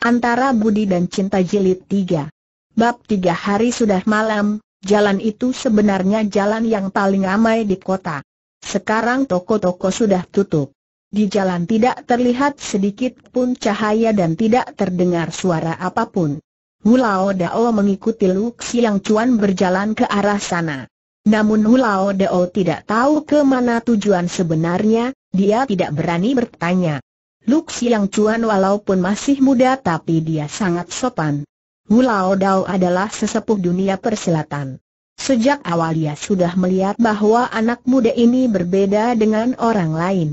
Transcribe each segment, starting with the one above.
Antara Budi dan Cinta Jilid 3 Bab 3 hari sudah malam, jalan itu sebenarnya jalan yang paling ramai di kota. Sekarang toko-toko sudah tutup. Di jalan tidak terlihat sedikit pun cahaya dan tidak terdengar suara apapun. Hulao Dao mengikuti Luk yang Cuan berjalan ke arah sana. Namun Hulao Dao tidak tahu ke mana tujuan sebenarnya, dia tidak berani bertanya. Luk Siang Cuan walaupun masih muda tapi dia sangat sopan. Wu Lao Dao adalah sesepuh dunia persilatan. Sejak awal ia sudah melihat bahwa anak muda ini berbeda dengan orang lain.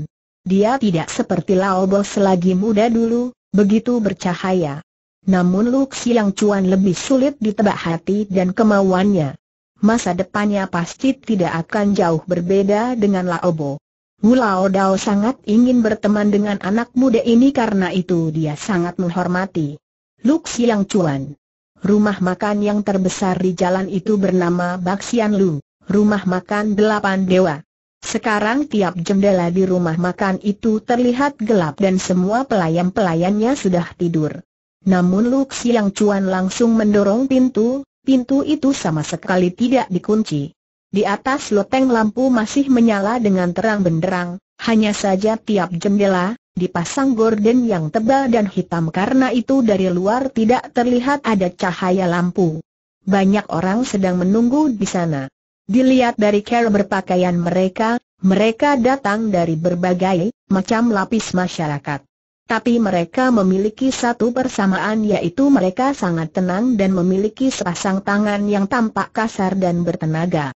Dia tidak seperti Lao Bo selagi muda dulu, begitu bercahaya. Namun Luk Siang Cuan lebih sulit ditebak hati dan kemauannya. Masa depannya pasti tidak akan jauh berbeda dengan Lao Bo. Wu Lao Dao sangat ingin berteman dengan anak muda ini karena itu dia sangat menghormati. Luk Siang Chuan. Rumah makan yang terbesar di jalan itu bernama Baksian Lu, rumah makan delapan dewa. Sekarang tiap jendela di rumah makan itu terlihat gelap dan semua pelayan-pelayannya sudah tidur. Namun Luk Siang Cuan langsung mendorong pintu, pintu itu sama sekali tidak dikunci. Di atas loteng lampu masih menyala dengan terang benderang, hanya saja tiap jendela, dipasang gorden yang tebal dan hitam karena itu dari luar tidak terlihat ada cahaya lampu. Banyak orang sedang menunggu di sana. Dilihat dari cara berpakaian mereka, mereka datang dari berbagai macam lapis masyarakat. Tapi mereka memiliki satu persamaan yaitu mereka sangat tenang dan memiliki sepasang tangan yang tampak kasar dan bertenaga.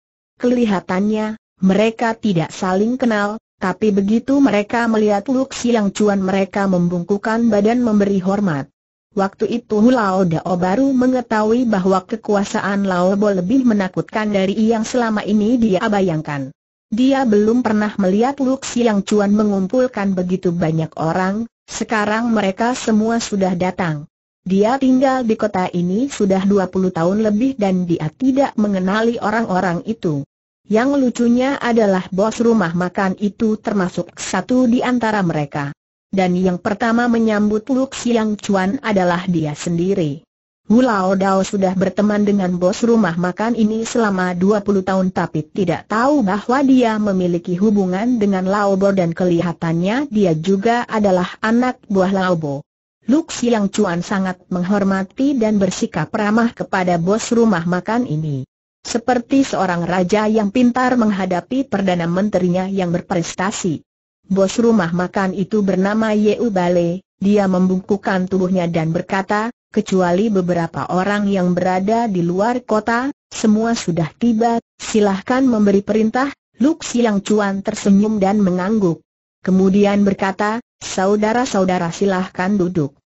Kelihatannya, mereka tidak saling kenal, tapi begitu mereka melihat Luk Yang Cuan mereka membungkukan badan memberi hormat. Waktu itu Hulao Dao baru mengetahui bahwa kekuasaan Lao Bo lebih menakutkan dari yang selama ini dia bayangkan. Dia belum pernah melihat Luk Yang Cuan mengumpulkan begitu banyak orang, sekarang mereka semua sudah datang. Dia tinggal di kota ini sudah 20 tahun lebih dan dia tidak mengenali orang-orang itu. Yang lucunya adalah bos rumah makan itu termasuk satu di antara mereka. Dan yang pertama menyambut Luk Siang Chuan adalah dia sendiri. Hulao Dao sudah berteman dengan bos rumah makan ini selama 20 tahun tapi tidak tahu bahwa dia memiliki hubungan dengan Laobo dan kelihatannya dia juga adalah anak buah Laobo. Luk Siang Chuan sangat menghormati dan bersikap ramah kepada bos rumah makan ini. Seperti seorang raja yang pintar menghadapi Perdana Menterinya yang berprestasi. Bos rumah makan itu bernama Yeu Bale, dia membungkukkan tubuhnya dan berkata, kecuali beberapa orang yang berada di luar kota, semua sudah tiba, silahkan memberi perintah, Luk Siang Cuan tersenyum dan mengangguk. Kemudian berkata, saudara-saudara silahkan duduk.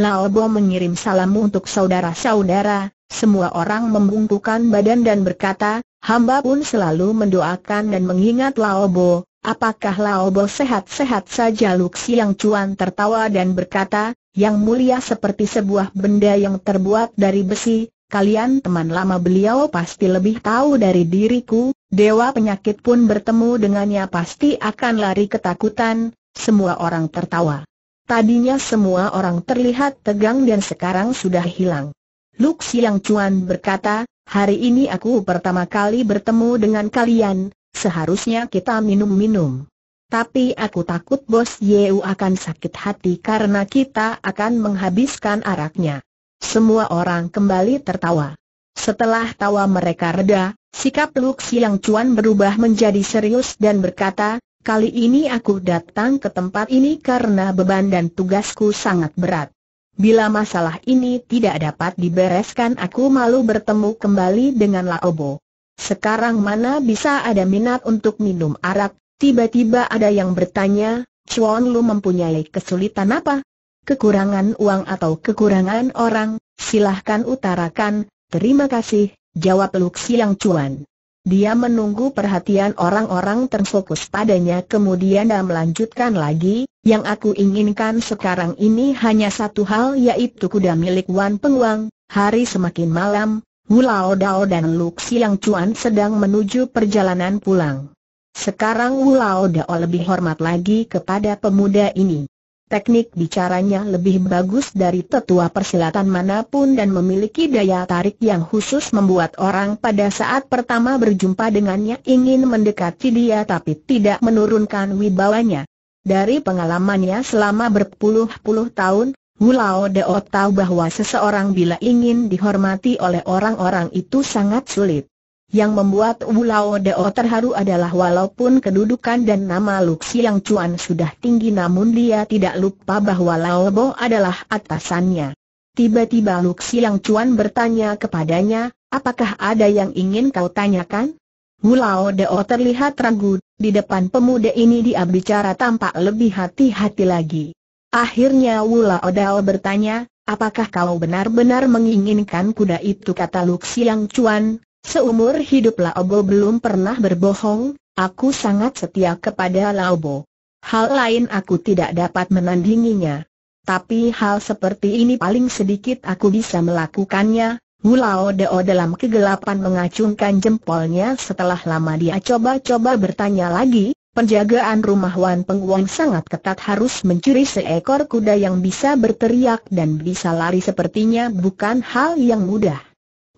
Lao Bo mengirim salam untuk saudara-saudara, semua orang membungkukan badan dan berkata, hamba pun selalu mendoakan dan mengingat Laobo, apakah Laobo sehat-sehat saja Luxi yang cuan tertawa dan berkata, yang mulia seperti sebuah benda yang terbuat dari besi, kalian teman lama beliau pasti lebih tahu dari diriku, dewa penyakit pun bertemu dengannya pasti akan lari ketakutan, semua orang tertawa. Tadinya semua orang terlihat tegang dan sekarang sudah hilang. Luk Siang Chuan berkata, hari ini aku pertama kali bertemu dengan kalian, seharusnya kita minum-minum. Tapi aku takut bos Yeu akan sakit hati karena kita akan menghabiskan araknya. Semua orang kembali tertawa. Setelah tawa mereka reda, sikap Luk Siang Chuan berubah menjadi serius dan berkata, Kali ini aku datang ke tempat ini karena beban dan tugasku sangat berat. Bila masalah ini tidak dapat dibereskan aku malu bertemu kembali dengan Laobo. Sekarang mana bisa ada minat untuk minum arak, tiba-tiba ada yang bertanya, Chuan Lu mempunyai kesulitan apa? Kekurangan uang atau kekurangan orang, silahkan utarakan, terima kasih, jawab Luxiang Chuan. Dia menunggu perhatian orang-orang terfokus padanya kemudian dia melanjutkan lagi, yang aku inginkan sekarang ini hanya satu hal yaitu kuda milik Wan Penguang, hari semakin malam, Wulao Dao dan Luxi yang Cuan sedang menuju perjalanan pulang. Sekarang Wulao Dao lebih hormat lagi kepada pemuda ini. Teknik bicaranya lebih bagus dari tetua persilatan manapun dan memiliki daya tarik yang khusus membuat orang pada saat pertama berjumpa dengannya ingin mendekati dia tapi tidak menurunkan wibawanya. Dari pengalamannya selama berpuluh-puluh tahun, Hulao Deot tahu bahwa seseorang bila ingin dihormati oleh orang-orang itu sangat sulit. Yang membuat Wulao Deo terharu adalah walaupun kedudukan dan nama Luxi yang Cuan sudah tinggi namun dia tidak lupa bahwa Lao Bo adalah atasannya. Tiba-tiba Luxi yang Cuan bertanya kepadanya, apakah ada yang ingin kau tanyakan? Wulao Deo terlihat ragu, di depan pemuda ini dia bicara tampak lebih hati-hati lagi. Akhirnya Wulao Deo bertanya, apakah kau benar-benar menginginkan kuda itu kata Luxiang Cuan, Seumur hidup Laobo belum pernah berbohong, aku sangat setia kepada Laobo. Hal lain aku tidak dapat menandinginya. Tapi hal seperti ini paling sedikit aku bisa melakukannya. Hulao Deo dalam kegelapan mengacungkan jempolnya setelah lama dia coba-coba bertanya lagi, penjagaan rumah Wan Penguang sangat ketat harus mencuri seekor kuda yang bisa berteriak dan bisa lari sepertinya bukan hal yang mudah.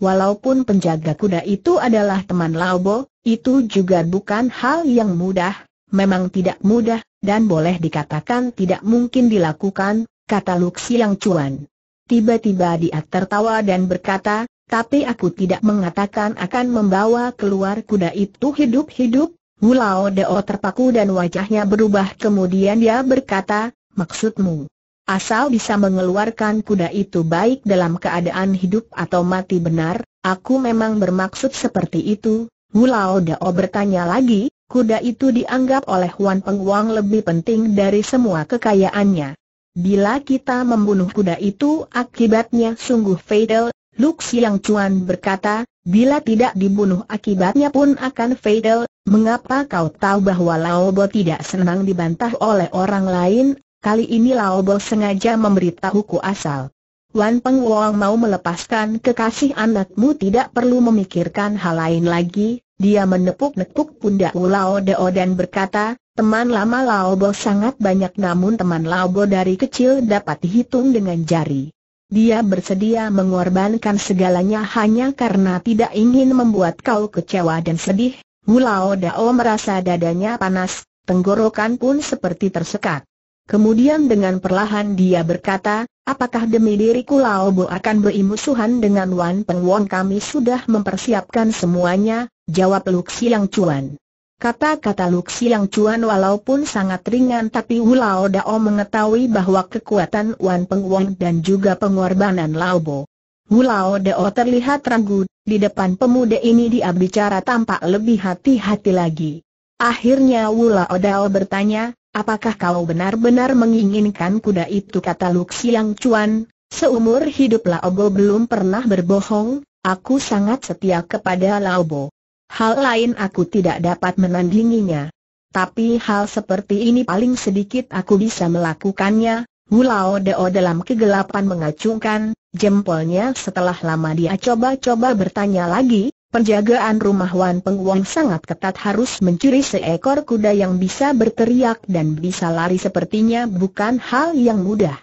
Walaupun penjaga kuda itu adalah teman Laobo, itu juga bukan hal yang mudah, memang tidak mudah, dan boleh dikatakan tidak mungkin dilakukan, kata Luxi yang cuan. Tiba-tiba dia tertawa dan berkata, tapi aku tidak mengatakan akan membawa keluar kuda itu hidup-hidup, Wulao Deo terpaku dan wajahnya berubah kemudian dia berkata, maksudmu, Asal bisa mengeluarkan kuda itu baik dalam keadaan hidup atau mati benar, aku memang bermaksud seperti itu. Hulao Dao bertanya lagi, kuda itu dianggap oleh Wan Wang lebih penting dari semua kekayaannya. Bila kita membunuh kuda itu akibatnya sungguh fatal, Luk Siang Chuan berkata, bila tidak dibunuh akibatnya pun akan fatal, mengapa kau tahu bahwa Lao Bo tidak senang dibantah oleh orang lain Kali ini Bo sengaja memberitahuku asal. Wan Peng Wong mau melepaskan kekasih anakmu tidak perlu memikirkan hal lain lagi, dia menepuk-nepuk pundak Lao Deo dan berkata, teman lama Lao Bo sangat banyak namun teman Lao Bo dari kecil dapat dihitung dengan jari. Dia bersedia mengorbankan segalanya hanya karena tidak ingin membuat kau kecewa dan sedih. Wu Lao Dao merasa dadanya panas, tenggorokan pun seperti tersekat. Kemudian dengan perlahan dia berkata, apakah demi diriku Lao Bo akan berimusuhan dengan Wan Peng Wong kami sudah mempersiapkan semuanya, jawab Lu Xiang Cuan. Kata-kata Lu Xiang Cuan walaupun sangat ringan tapi Wu Dao mengetahui bahwa kekuatan Wan Peng Wong dan juga pengorbanan Lao Bo. Wu Dao terlihat ragu, di depan pemuda ini dia bicara tampak lebih hati-hati lagi. Akhirnya Wu Lao Dao bertanya, Apakah kau benar-benar menginginkan kuda itu kata Luxiang Chuan, seumur hidup Bo belum pernah berbohong, aku sangat setia kepada Bo. Hal lain aku tidak dapat menandinginya. Tapi hal seperti ini paling sedikit aku bisa melakukannya, Lao Deo dalam kegelapan mengacungkan jempolnya setelah lama dia coba-coba bertanya lagi, Penjagaan rumah Wan Penguang sangat ketat harus mencuri seekor kuda yang bisa berteriak dan bisa lari sepertinya bukan hal yang mudah.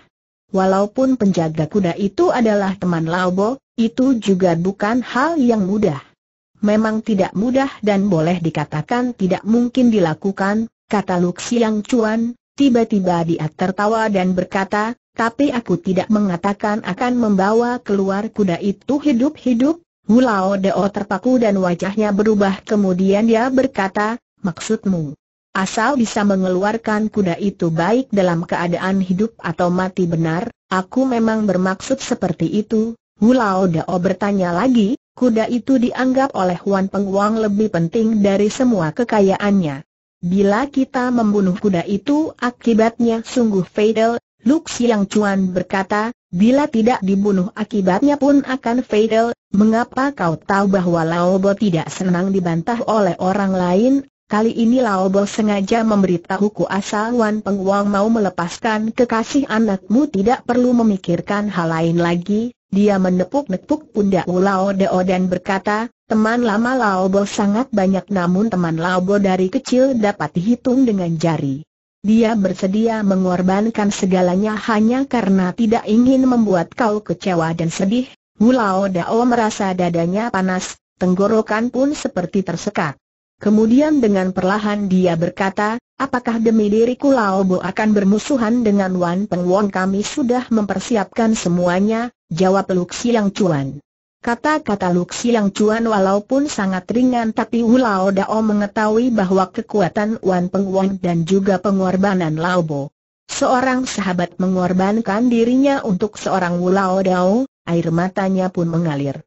Walaupun penjaga kuda itu adalah teman Laobo, itu juga bukan hal yang mudah. Memang tidak mudah dan boleh dikatakan tidak mungkin dilakukan, kata Luxiang Chuan, tiba-tiba dia tertawa dan berkata, tapi aku tidak mengatakan akan membawa keluar kuda itu hidup-hidup, Hulao Deo terpaku dan wajahnya berubah kemudian dia berkata, maksudmu. Asal bisa mengeluarkan kuda itu baik dalam keadaan hidup atau mati benar, aku memang bermaksud seperti itu. Hulao Deo bertanya lagi, kuda itu dianggap oleh Wan Penguang lebih penting dari semua kekayaannya. Bila kita membunuh kuda itu akibatnya sungguh fatal, Luk yang cuan berkata, bila tidak dibunuh akibatnya pun akan fatal, mengapa kau tahu bahwa Laobo tidak senang dibantah oleh orang lain? Kali ini Laobo sengaja memberitahuku asal Wan Pengwang mau melepaskan kekasih anakmu tidak perlu memikirkan hal lain lagi, dia menepuk-nepuk pundak Lao Deo dan berkata, teman lama Laobo sangat banyak namun teman Laobo dari kecil dapat dihitung dengan jari. Dia bersedia mengorbankan segalanya hanya karena tidak ingin membuat kau kecewa dan sedih. Mulau Dao merasa dadanya panas, tenggorokan pun seperti tersekat. Kemudian dengan perlahan dia berkata, apakah demi diriku Lao Bo akan bermusuhan dengan Wan Peng Wong kami sudah mempersiapkan semuanya, jawab Luxi Yang Cuan. Kata-kata yang cuan walaupun sangat ringan tapi Wulao Dao mengetahui bahwa kekuatan Wan Peng dan juga pengorbanan Lao Bo. Seorang sahabat mengorbankan dirinya untuk seorang Wulao Dao, air matanya pun mengalir.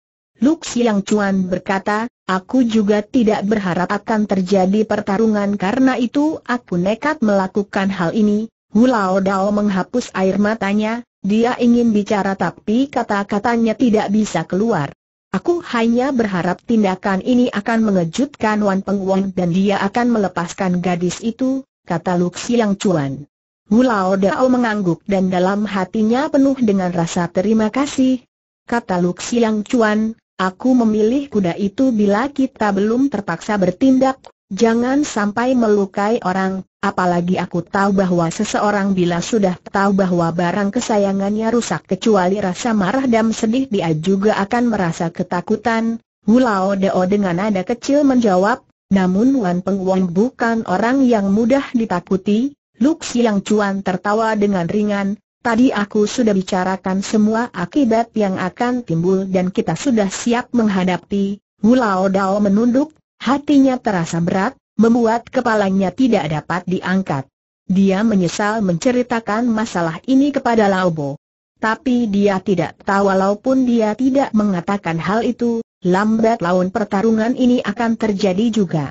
yang cuan berkata, aku juga tidak berharap akan terjadi pertarungan karena itu aku nekat melakukan hal ini. Wulao Dao menghapus air matanya, dia ingin bicara tapi kata-katanya tidak bisa keluar. Aku hanya berharap tindakan ini akan mengejutkan Wan Peng dan dia akan melepaskan gadis itu, kata Luk Siang Chuan. Hulao Dao mengangguk dan dalam hatinya penuh dengan rasa terima kasih. Kata Luk Siang Cuan, aku memilih kuda itu bila kita belum terpaksa bertindak Jangan sampai melukai orang, apalagi aku tahu bahwa seseorang bila sudah tahu bahwa barang kesayangannya rusak kecuali rasa marah dan sedih dia juga akan merasa ketakutan. Hulao Deo dengan nada kecil menjawab, namun Wan Peng Won bukan orang yang mudah ditakuti, Luk Siang Cuan tertawa dengan ringan, Tadi aku sudah bicarakan semua akibat yang akan timbul dan kita sudah siap menghadapi. Hulao Dao menunduk, Hatinya terasa berat, membuat kepalanya tidak dapat diangkat. Dia menyesal menceritakan masalah ini kepada Laobo. Tapi dia tidak tahu walaupun dia tidak mengatakan hal itu, lambat laun pertarungan ini akan terjadi juga.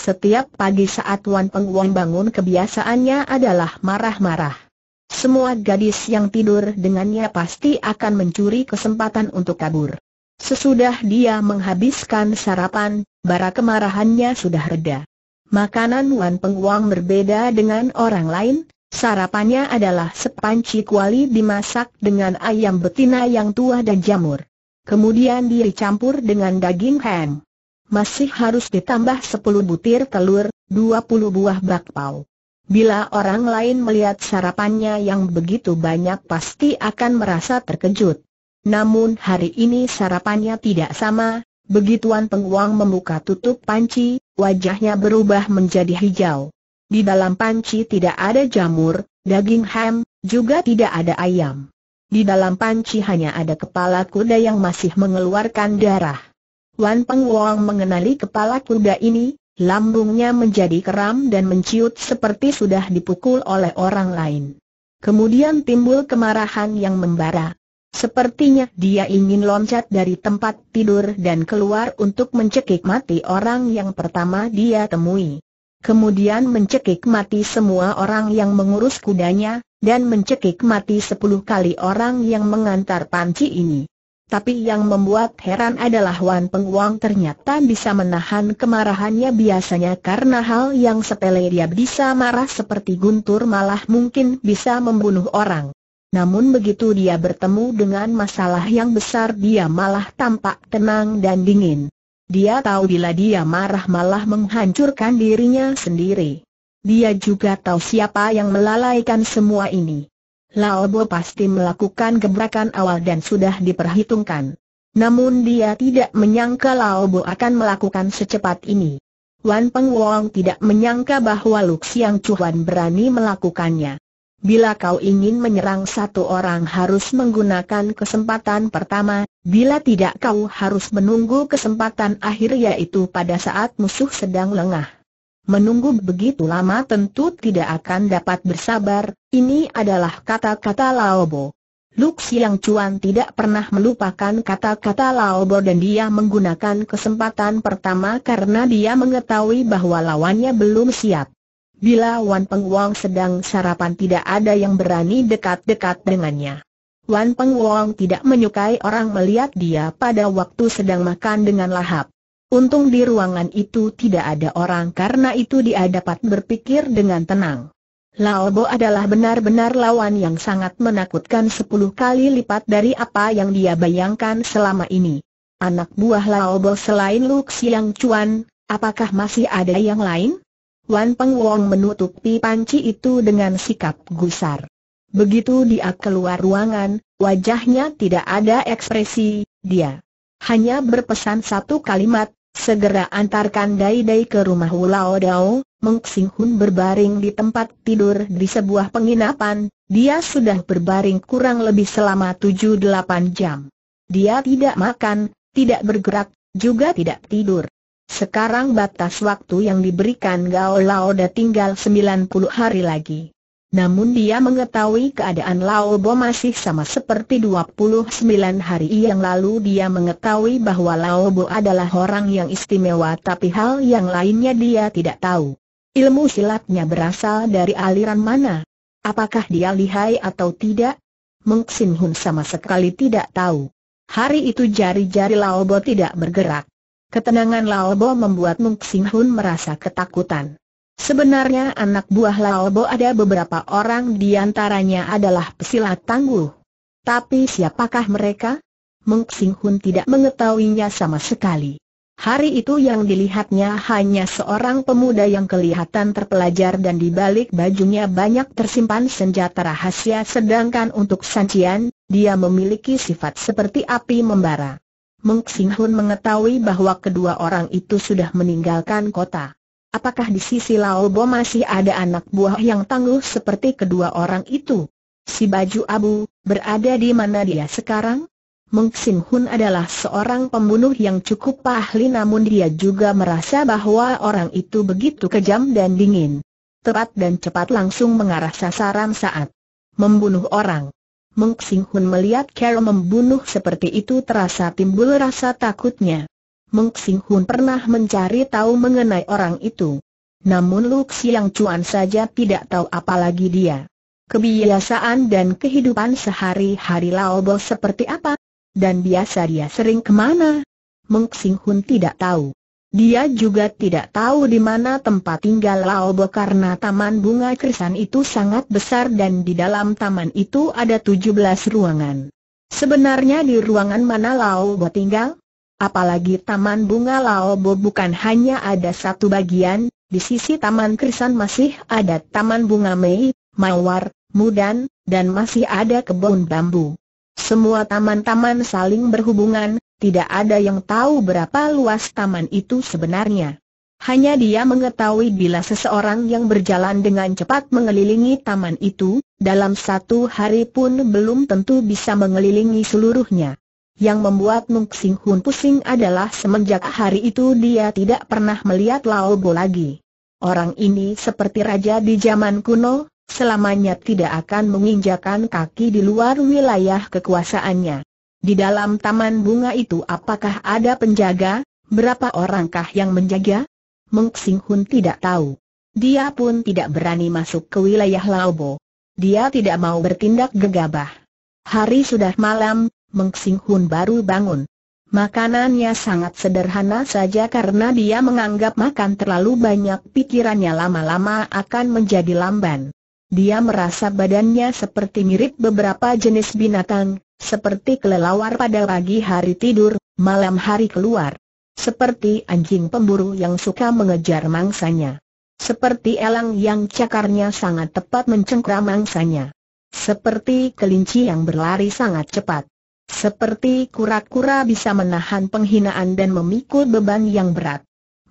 Setiap pagi saat Wan Peng Wong bangun kebiasaannya adalah marah-marah. Semua gadis yang tidur dengannya pasti akan mencuri kesempatan untuk kabur. Sesudah dia menghabiskan sarapan, bara kemarahannya sudah reda. Makanan Wan Wang berbeda dengan orang lain, sarapannya adalah sepanci kuali dimasak dengan ayam betina yang tua dan jamur. Kemudian dicampur dengan daging ham. Masih harus ditambah 10 butir telur, 20 buah bakpao. Bila orang lain melihat sarapannya yang begitu banyak pasti akan merasa terkejut. Namun hari ini sarapannya tidak sama, begituan penguang membuka tutup panci, wajahnya berubah menjadi hijau. Di dalam panci tidak ada jamur, daging ham, juga tidak ada ayam. Di dalam panci hanya ada kepala kuda yang masih mengeluarkan darah. Wan Penguang mengenali kepala kuda ini, lambungnya menjadi keram dan menciut seperti sudah dipukul oleh orang lain. Kemudian timbul kemarahan yang membara. Sepertinya dia ingin loncat dari tempat tidur dan keluar untuk mencekik mati orang yang pertama dia temui. Kemudian mencekik mati semua orang yang mengurus kudanya, dan mencekik mati sepuluh kali orang yang mengantar panci ini. Tapi yang membuat heran adalah Wan Penguang ternyata bisa menahan kemarahannya biasanya karena hal yang sepele dia bisa marah seperti guntur malah mungkin bisa membunuh orang. Namun begitu dia bertemu dengan masalah yang besar dia malah tampak tenang dan dingin. Dia tahu bila dia marah malah menghancurkan dirinya sendiri. Dia juga tahu siapa yang melalaikan semua ini. Lao Bo pasti melakukan gebrakan awal dan sudah diperhitungkan. Namun dia tidak menyangka Lao Bo akan melakukan secepat ini. Wan Peng Wong tidak menyangka bahwa Luxiang Chuan berani melakukannya. Bila kau ingin menyerang satu orang harus menggunakan kesempatan pertama, bila tidak kau harus menunggu kesempatan akhir yaitu pada saat musuh sedang lengah. Menunggu begitu lama tentu tidak akan dapat bersabar, ini adalah kata-kata Laobo. Luk Siang Cuan tidak pernah melupakan kata-kata Laobo dan dia menggunakan kesempatan pertama karena dia mengetahui bahwa lawannya belum siap. Bila Wan Peng Wong sedang sarapan tidak ada yang berani dekat-dekat dengannya. Wan Peng Wong tidak menyukai orang melihat dia pada waktu sedang makan dengan lahap. Untung di ruangan itu tidak ada orang karena itu dia dapat berpikir dengan tenang. Lao Bo adalah benar-benar lawan yang sangat menakutkan sepuluh kali lipat dari apa yang dia bayangkan selama ini. Anak buah Lao Bo selain Lu Xiang Cuan, apakah masih ada yang lain? Wan Peng Wong menutupi panci itu dengan sikap gusar. Begitu dia keluar ruangan, wajahnya tidak ada ekspresi, dia hanya berpesan satu kalimat, segera antarkan Dai-Dai ke rumah Wulao Dao, Meng Xing Hun berbaring di tempat tidur di sebuah penginapan, dia sudah berbaring kurang lebih selama 7-8 jam. Dia tidak makan, tidak bergerak, juga tidak tidur. Sekarang batas waktu yang diberikan Gao Laoda tinggal 90 hari lagi. Namun dia mengetahui keadaan Lao Bo masih sama seperti 29 hari yang lalu dia mengetahui bahwa Lao Bo adalah orang yang istimewa tapi hal yang lainnya dia tidak tahu. Ilmu silatnya berasal dari aliran mana? Apakah dia lihai atau tidak? Meng Xin Hun sama sekali tidak tahu. Hari itu jari-jari Lao Bo tidak bergerak. Ketenangan Lalbo membuat Mung Sing Hun merasa ketakutan. Sebenarnya anak buah Lalbo ada beberapa orang di antaranya adalah pesilat tangguh. Tapi siapakah mereka? Mung Sing Hun tidak mengetahuinya sama sekali. Hari itu yang dilihatnya hanya seorang pemuda yang kelihatan terpelajar dan di balik bajunya banyak tersimpan senjata rahasia sedangkan untuk Sancian, dia memiliki sifat seperti api membara. Meng Hun mengetahui bahwa kedua orang itu sudah meninggalkan kota. Apakah di sisi Laobo masih ada anak buah yang tangguh seperti kedua orang itu? Si baju abu, berada di mana dia sekarang? Meng Hun adalah seorang pembunuh yang cukup ahli namun dia juga merasa bahwa orang itu begitu kejam dan dingin. Tepat dan cepat langsung mengarah sasaran saat membunuh orang. Meng Sing Hun melihat Carol membunuh seperti itu terasa timbul rasa takutnya. Meng Sing Hun pernah mencari tahu mengenai orang itu. Namun Lu Xiang Chuan saja tidak tahu apalagi dia. Kebiasaan dan kehidupan sehari-hari Lao Bo seperti apa? Dan biasa dia sering kemana? Meng Sing Hun tidak tahu. Dia juga tidak tahu di mana tempat tinggal Laobo karena taman bunga krisan itu sangat besar dan di dalam taman itu ada 17 ruangan. Sebenarnya di ruangan mana Laobo tinggal? Apalagi taman bunga Laobo bukan hanya ada satu bagian, di sisi taman krisan masih ada taman bunga Mei, Mawar, Mudan, dan masih ada kebun bambu. Semua taman-taman saling berhubungan, tidak ada yang tahu berapa luas taman itu sebenarnya. Hanya dia mengetahui bila seseorang yang berjalan dengan cepat mengelilingi taman itu, dalam satu hari pun belum tentu bisa mengelilingi seluruhnya. Yang membuat Mung Sing Hun pusing adalah semenjak hari itu dia tidak pernah melihat Lao Bo lagi. Orang ini seperti raja di zaman kuno, selamanya tidak akan menginjakan kaki di luar wilayah kekuasaannya. Di dalam taman bunga itu apakah ada penjaga? Berapa orangkah yang menjaga? Meng Sing Hun tidak tahu. Dia pun tidak berani masuk ke wilayah Laobo. Dia tidak mau bertindak gegabah. Hari sudah malam, Meng Sing Hun baru bangun. Makanannya sangat sederhana saja karena dia menganggap makan terlalu banyak pikirannya lama-lama akan menjadi lamban. Dia merasa badannya seperti mirip beberapa jenis binatang, seperti kelelawar pada pagi hari tidur, malam hari keluar. Seperti anjing pemburu yang suka mengejar mangsanya. Seperti elang yang cakarnya sangat tepat mencengkram mangsanya. Seperti kelinci yang berlari sangat cepat. Seperti kura-kura bisa menahan penghinaan dan memikul beban yang berat.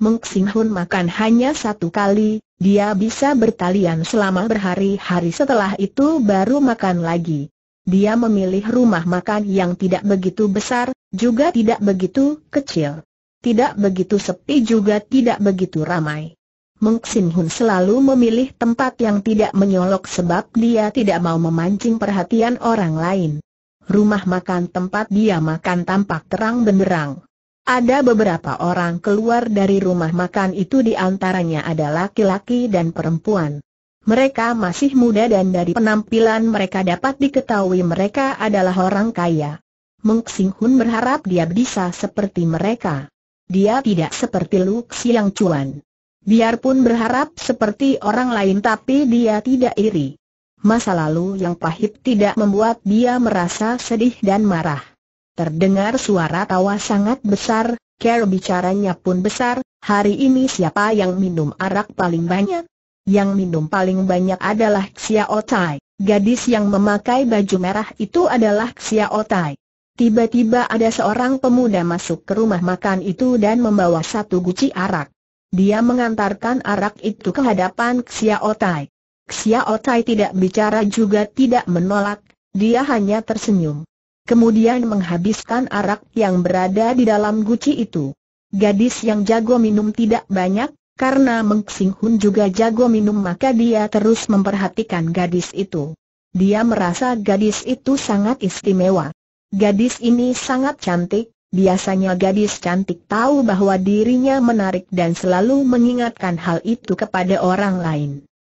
Meng Hun makan hanya satu kali, dia bisa bertalian selama berhari-hari setelah itu baru makan lagi. Dia memilih rumah makan yang tidak begitu besar, juga tidak begitu kecil. Tidak begitu sepi juga tidak begitu ramai. Meng Hun selalu memilih tempat yang tidak menyolok sebab dia tidak mau memancing perhatian orang lain. Rumah makan tempat dia makan tampak terang benderang. Ada beberapa orang keluar dari rumah makan itu di antaranya ada laki-laki dan perempuan. Mereka masih muda dan dari penampilan mereka dapat diketahui mereka adalah orang kaya. Meng Xinghun berharap dia bisa seperti mereka. Dia tidak seperti Lu Xiang Chuan. Biarpun berharap seperti orang lain tapi dia tidak iri. Masa lalu yang pahit tidak membuat dia merasa sedih dan marah. Terdengar suara tawa sangat besar, care bicaranya pun besar, hari ini siapa yang minum arak paling banyak? Yang minum paling banyak adalah Xiao Tai. Gadis yang memakai baju merah itu adalah Xiao Tai. Tiba-tiba ada seorang pemuda masuk ke rumah makan itu dan membawa satu guci arak. Dia mengantarkan arak itu ke hadapan Xiao Tai. Xiao Tai tidak bicara juga tidak menolak, dia hanya tersenyum kemudian menghabiskan arak yang berada di dalam guci itu. Gadis yang jago minum tidak banyak, karena Meng Hun juga jago minum maka dia terus memperhatikan gadis itu. Dia merasa gadis itu sangat istimewa. Gadis ini sangat cantik, biasanya gadis cantik tahu bahwa dirinya menarik dan selalu mengingatkan hal itu kepada orang lain.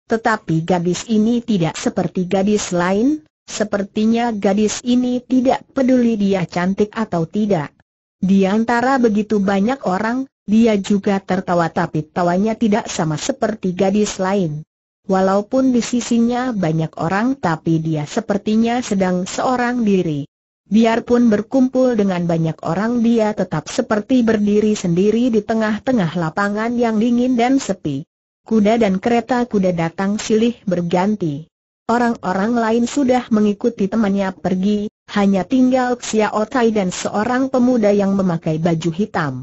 Tetapi gadis ini tidak seperti gadis lain, Sepertinya gadis ini tidak peduli dia cantik atau tidak. Di antara begitu banyak orang, dia juga tertawa tapi tawanya tidak sama seperti gadis lain. Walaupun di sisinya banyak orang tapi dia sepertinya sedang seorang diri. Biarpun berkumpul dengan banyak orang dia tetap seperti berdiri sendiri di tengah-tengah lapangan yang dingin dan sepi. Kuda dan kereta kuda datang silih berganti. Orang-orang lain sudah mengikuti temannya pergi, hanya tinggal Xiao Tai dan seorang pemuda yang memakai baju hitam.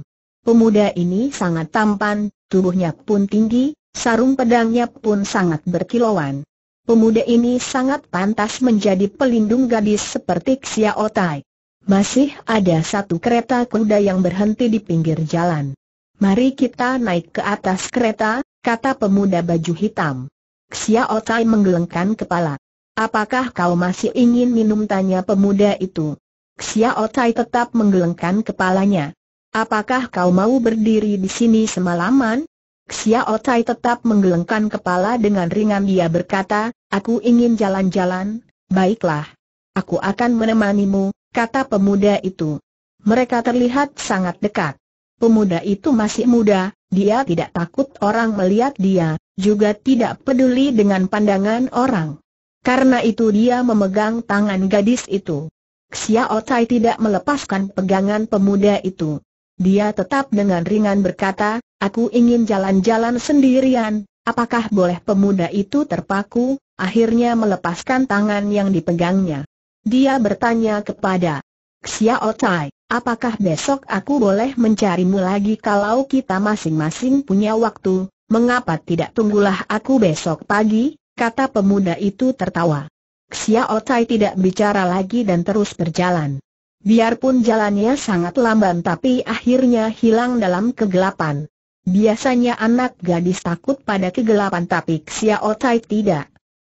Pemuda ini sangat tampan, tubuhnya pun tinggi, sarung pedangnya pun sangat berkilauan. Pemuda ini sangat pantas menjadi pelindung gadis seperti Xiao Tai. Masih ada satu kereta kuda yang berhenti di pinggir jalan. Mari kita naik ke atas kereta, kata pemuda baju hitam. Xia Otai menggelengkan kepala. Apakah kau masih ingin minum tanya pemuda itu? Xia Otai tetap menggelengkan kepalanya. Apakah kau mau berdiri di sini semalaman? Xia Otai tetap menggelengkan kepala dengan ringan dia berkata, aku ingin jalan-jalan, baiklah. Aku akan menemanimu, kata pemuda itu. Mereka terlihat sangat dekat. Pemuda itu masih muda, dia tidak takut orang melihat dia, juga tidak peduli dengan pandangan orang. Karena itu dia memegang tangan gadis itu. Xiao Tai tidak melepaskan pegangan pemuda itu. Dia tetap dengan ringan berkata, aku ingin jalan-jalan sendirian, apakah boleh pemuda itu terpaku, akhirnya melepaskan tangan yang dipegangnya. Dia bertanya kepada Xiao Tai, apakah besok aku boleh mencarimu lagi kalau kita masing-masing punya waktu? Mengapa tidak tunggulah aku besok pagi, kata pemuda itu tertawa. Xiao Tai tidak bicara lagi dan terus berjalan. Biarpun jalannya sangat lamban tapi akhirnya hilang dalam kegelapan. Biasanya anak gadis takut pada kegelapan tapi Xiao Tai tidak.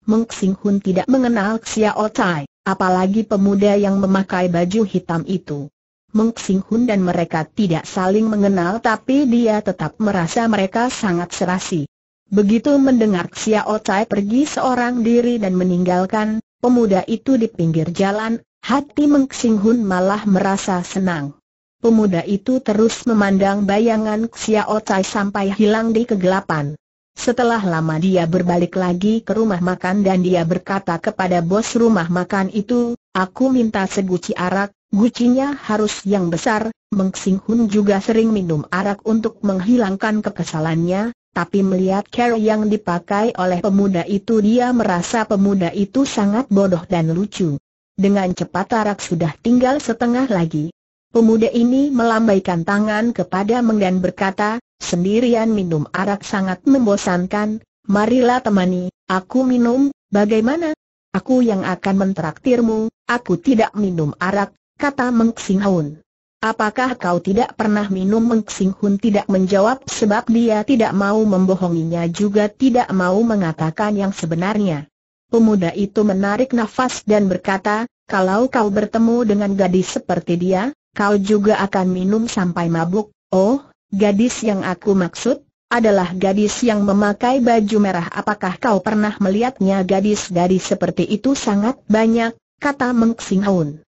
Meng Xing Hun tidak mengenal Xiao Tai, apalagi pemuda yang memakai baju hitam itu. Meng Xinghun dan mereka tidak saling mengenal tapi dia tetap merasa mereka sangat serasi. Begitu mendengar Xiao Cai pergi seorang diri dan meninggalkan, pemuda itu di pinggir jalan, hati Meng Xinghun malah merasa senang. Pemuda itu terus memandang bayangan Xiao Cai sampai hilang di kegelapan. Setelah lama dia berbalik lagi ke rumah makan dan dia berkata kepada bos rumah makan itu, aku minta seguci arak, Gucinya harus yang besar, Meng Hun juga sering minum arak untuk menghilangkan kekesalannya, tapi melihat cara yang dipakai oleh pemuda itu dia merasa pemuda itu sangat bodoh dan lucu. Dengan cepat arak sudah tinggal setengah lagi. Pemuda ini melambaikan tangan kepada Meng dan berkata, sendirian minum arak sangat membosankan, marilah temani, aku minum, bagaimana? Aku yang akan mentraktirmu, aku tidak minum arak, kata Meng Xing Hun. Apakah kau tidak pernah minum Meng Xing Hun tidak menjawab sebab dia tidak mau membohonginya juga tidak mau mengatakan yang sebenarnya. Pemuda itu menarik nafas dan berkata, kalau kau bertemu dengan gadis seperti dia, kau juga akan minum sampai mabuk. Oh, gadis yang aku maksud adalah gadis yang memakai baju merah. Apakah kau pernah melihatnya gadis-gadis seperti itu sangat banyak, kata Meng Xing Hun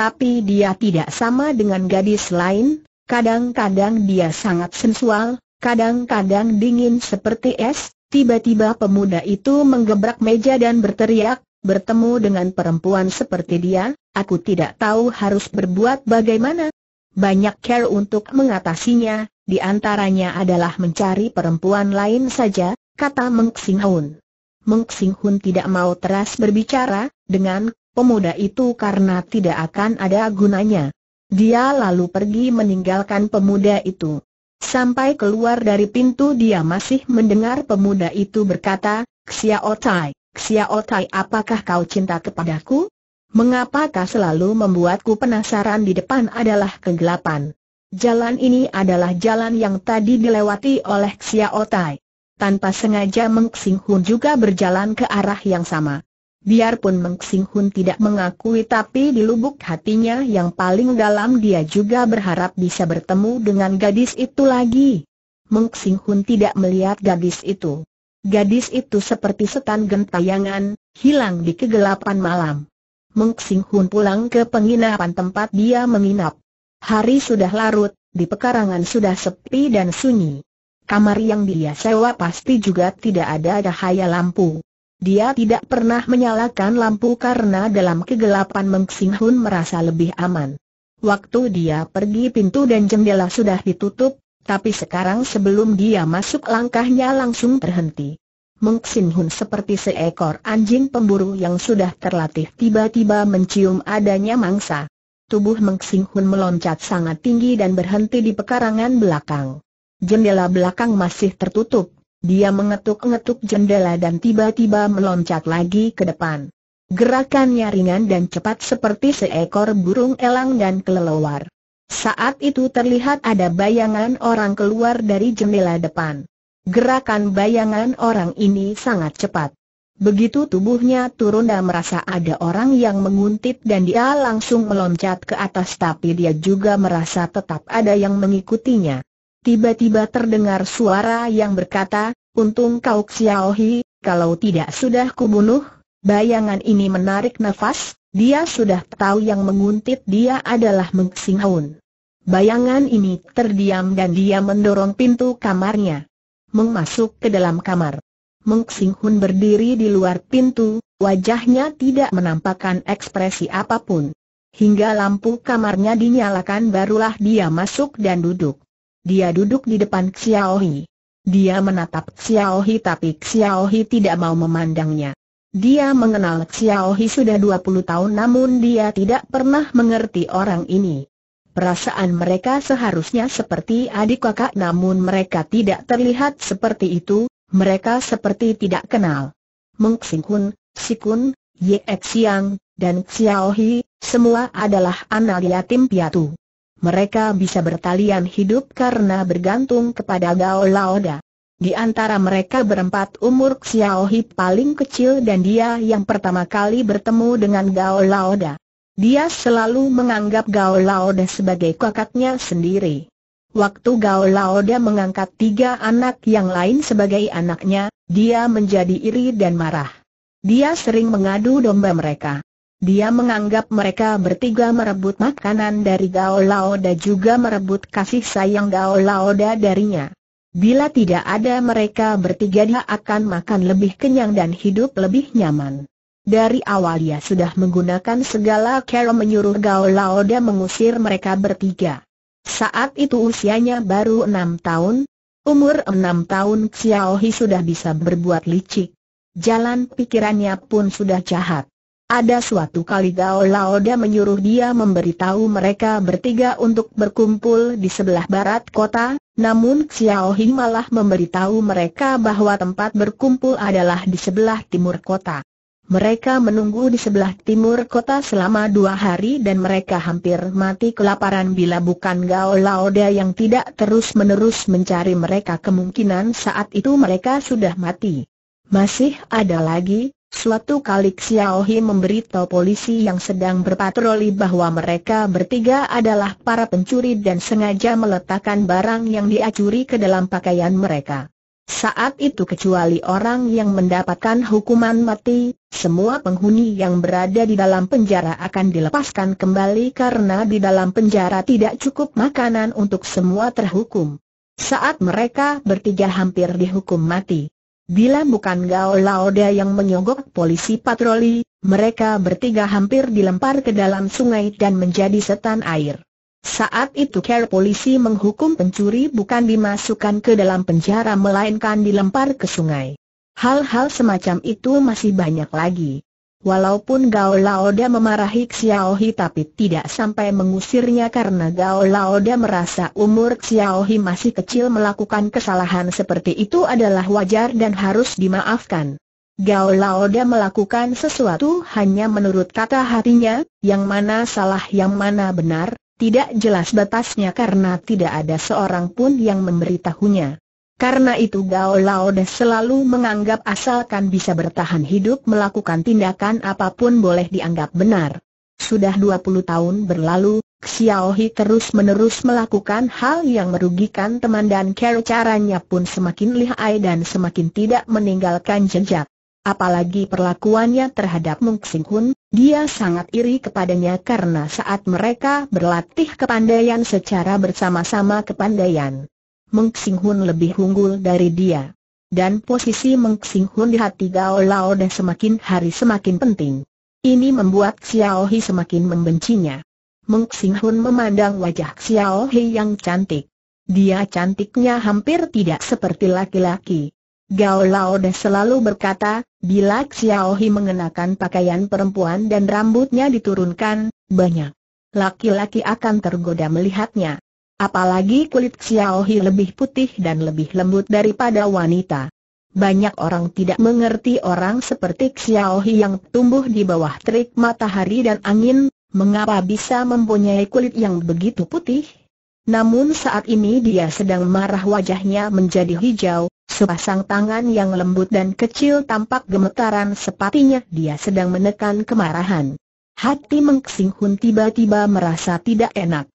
tapi dia tidak sama dengan gadis lain, kadang-kadang dia sangat sensual, kadang-kadang dingin seperti es, tiba-tiba pemuda itu menggebrak meja dan berteriak, bertemu dengan perempuan seperti dia, aku tidak tahu harus berbuat bagaimana. Banyak care untuk mengatasinya, di antaranya adalah mencari perempuan lain saja, kata Meng Xing Meng Xing Hun tidak mau teras berbicara, dengan pemuda itu karena tidak akan ada gunanya. Dia lalu pergi meninggalkan pemuda itu. Sampai keluar dari pintu dia masih mendengar pemuda itu berkata, Ksia Otai, Ksia Otai apakah kau cinta kepadaku? Mengapa kau selalu membuatku penasaran di depan adalah kegelapan? Jalan ini adalah jalan yang tadi dilewati oleh Xiao Otai. Tanpa sengaja Meng Xinghun juga berjalan ke arah yang sama. Biarpun Meng Sing Hun tidak mengakui tapi di lubuk hatinya yang paling dalam dia juga berharap bisa bertemu dengan gadis itu lagi. Meng Sing Hun tidak melihat gadis itu. Gadis itu seperti setan gentayangan, hilang di kegelapan malam. Meng Sing Hun pulang ke penginapan tempat dia menginap. Hari sudah larut, di pekarangan sudah sepi dan sunyi. Kamar yang dia sewa pasti juga tidak ada cahaya lampu. Dia tidak pernah menyalakan lampu karena dalam kegelapan Meng Hun merasa lebih aman. Waktu dia pergi pintu dan jendela sudah ditutup, tapi sekarang sebelum dia masuk langkahnya langsung terhenti. Meng Hun seperti seekor anjing pemburu yang sudah terlatih tiba-tiba mencium adanya mangsa. Tubuh Meng Hun meloncat sangat tinggi dan berhenti di pekarangan belakang. Jendela belakang masih tertutup, dia mengetuk-ngetuk jendela dan tiba-tiba meloncat lagi ke depan. Gerakannya ringan dan cepat seperti seekor burung elang dan kelelawar. Saat itu terlihat ada bayangan orang keluar dari jendela depan. Gerakan bayangan orang ini sangat cepat. Begitu tubuhnya turun dan merasa ada orang yang menguntit dan dia langsung meloncat ke atas tapi dia juga merasa tetap ada yang mengikutinya tiba-tiba terdengar suara yang berkata, Untung kau Xiaohi, kalau tidak sudah kubunuh, bayangan ini menarik nafas, dia sudah tahu yang menguntit dia adalah Meng Xinghaun. Bayangan ini terdiam dan dia mendorong pintu kamarnya. Meng masuk ke dalam kamar. Meng Xinghaun berdiri di luar pintu, wajahnya tidak menampakkan ekspresi apapun. Hingga lampu kamarnya dinyalakan barulah dia masuk dan duduk. Dia duduk di depan Xiao Hi. Dia menatap Xiao Hi tapi Xiao Hi tidak mau memandangnya. Dia mengenal Xiao Hi sudah 20 tahun namun dia tidak pernah mengerti orang ini. Perasaan mereka seharusnya seperti adik kakak namun mereka tidak terlihat seperti itu, mereka seperti tidak kenal. Meng Sikun, Ye Xiang, dan Xiao Hi, semua adalah anak yatim piatu. Mereka bisa bertalian hidup karena bergantung kepada Gao Laoda. Di antara mereka berempat umur Xiao Hi paling kecil dan dia yang pertama kali bertemu dengan Gao Laoda. Dia selalu menganggap Gao Laoda sebagai kakaknya sendiri. Waktu Gao Laoda mengangkat tiga anak yang lain sebagai anaknya, dia menjadi iri dan marah. Dia sering mengadu domba mereka. Dia menganggap mereka bertiga merebut makanan dari Gao Laoda juga merebut kasih sayang Gao Laoda darinya. Bila tidak ada mereka bertiga dia akan makan lebih kenyang dan hidup lebih nyaman. Dari awal ia sudah menggunakan segala cara menyuruh Gao Laoda mengusir mereka bertiga. Saat itu usianya baru enam tahun, umur enam tahun Xiao Hi sudah bisa berbuat licik. Jalan pikirannya pun sudah jahat. Ada suatu kali Gao Laoda menyuruh dia memberitahu mereka bertiga untuk berkumpul di sebelah barat kota, namun Xiao Hing malah memberitahu mereka bahwa tempat berkumpul adalah di sebelah timur kota. Mereka menunggu di sebelah timur kota selama dua hari dan mereka hampir mati kelaparan bila bukan Gao Laoda yang tidak terus-menerus mencari mereka kemungkinan saat itu mereka sudah mati. Masih ada lagi, Suatu kali Xiao memberitahu polisi yang sedang berpatroli bahwa mereka bertiga adalah para pencuri dan sengaja meletakkan barang yang diacuri ke dalam pakaian mereka. Saat itu kecuali orang yang mendapatkan hukuman mati, semua penghuni yang berada di dalam penjara akan dilepaskan kembali karena di dalam penjara tidak cukup makanan untuk semua terhukum. Saat mereka bertiga hampir dihukum mati, Bila bukan Gao Laoda yang menyogok polisi patroli, mereka bertiga hampir dilempar ke dalam sungai dan menjadi setan air. Saat itu care polisi menghukum pencuri bukan dimasukkan ke dalam penjara melainkan dilempar ke sungai. Hal-hal semacam itu masih banyak lagi. Walaupun Gao Laoda memarahi Xiaohi tapi tidak sampai mengusirnya karena Gao Laoda merasa umur Xiaohi masih kecil melakukan kesalahan seperti itu adalah wajar dan harus dimaafkan. Gao Laoda melakukan sesuatu hanya menurut kata hatinya, yang mana salah yang mana benar, tidak jelas batasnya karena tidak ada seorang pun yang memberitahunya. Karena itu Gao Laudes selalu menganggap asalkan bisa bertahan hidup melakukan tindakan apapun boleh dianggap benar. Sudah 20 tahun berlalu, Xiao Hi terus-menerus melakukan hal yang merugikan teman dan care caranya pun semakin lihai dan semakin tidak meninggalkan jejak. Apalagi perlakuannya terhadap Mung Sing Hun, dia sangat iri kepadanya karena saat mereka berlatih kepandaian secara bersama-sama kepandaian Meng Xinghun lebih unggul dari dia. Dan posisi Meng Xinghun di hati Gao Lao dan semakin hari semakin penting. Ini membuat Xiao He semakin membencinya. Meng Xinghun memandang wajah Xiao He yang cantik. Dia cantiknya hampir tidak seperti laki-laki. Gao Lao dah selalu berkata, bila Xiao He mengenakan pakaian perempuan dan rambutnya diturunkan, banyak laki-laki akan tergoda melihatnya. Apalagi kulit Xiaohi lebih putih dan lebih lembut daripada wanita. Banyak orang tidak mengerti orang seperti Xiaohi yang tumbuh di bawah terik matahari dan angin, mengapa bisa mempunyai kulit yang begitu putih? Namun saat ini dia sedang marah wajahnya menjadi hijau, sepasang tangan yang lembut dan kecil tampak gemetaran sepatinya dia sedang menekan kemarahan. Hati Meng Xing tiba-tiba merasa tidak enak.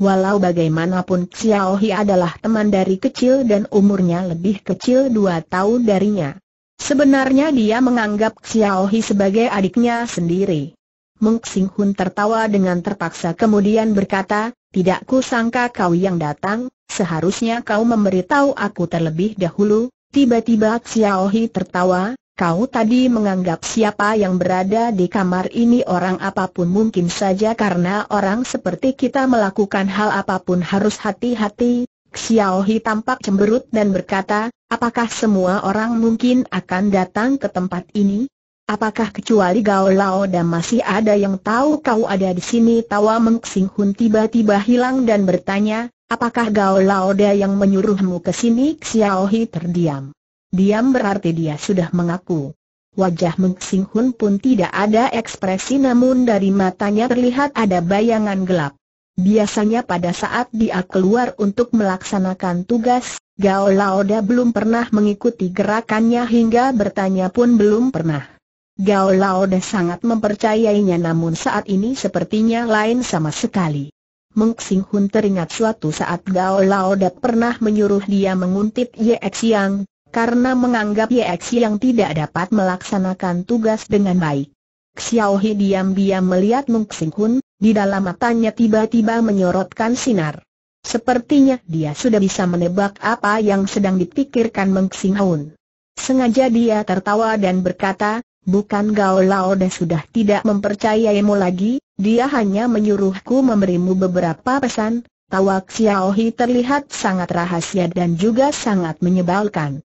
Walau bagaimanapun Xiao Hi adalah teman dari kecil dan umurnya lebih kecil dua tahun darinya. Sebenarnya dia menganggap Xiao Hi sebagai adiknya sendiri. Meng Xing Hun tertawa dengan terpaksa kemudian berkata, tidak sangka kau yang datang, seharusnya kau memberitahu aku terlebih dahulu. Tiba-tiba Xiao Hi tertawa, Kau tadi menganggap siapa yang berada di kamar ini orang apapun mungkin saja karena orang seperti kita melakukan hal apapun harus hati-hati. Xiao Hi tampak cemberut dan berkata, apakah semua orang mungkin akan datang ke tempat ini? Apakah kecuali Gao Lao dan masih ada yang tahu kau ada di sini? Tawa Meng Xing Hun tiba-tiba hilang dan bertanya, apakah Gao Lao yang menyuruhmu ke sini? Xiao Hi terdiam. Diam berarti dia sudah mengaku. Wajah Meng Sing Hun pun tidak ada ekspresi namun dari matanya terlihat ada bayangan gelap. Biasanya pada saat dia keluar untuk melaksanakan tugas, Gao Laoda belum pernah mengikuti gerakannya hingga bertanya pun belum pernah. Gao Laoda sangat mempercayainya namun saat ini sepertinya lain sama sekali. Meng Sing Hun teringat suatu saat Gao Laoda pernah menyuruh dia menguntit Ye Xiang, karena menganggap Yeksi yang tidak dapat melaksanakan tugas dengan baik. Xiao He diam-diam melihat Meng Xing Hun, di dalam matanya tiba-tiba menyorotkan sinar. Sepertinya dia sudah bisa menebak apa yang sedang dipikirkan Meng Xing Hun. Sengaja dia tertawa dan berkata, bukan Gao Lao dan sudah tidak mempercayaimu lagi, dia hanya menyuruhku memberimu beberapa pesan, Tawa Xiao He terlihat sangat rahasia dan juga sangat menyebalkan.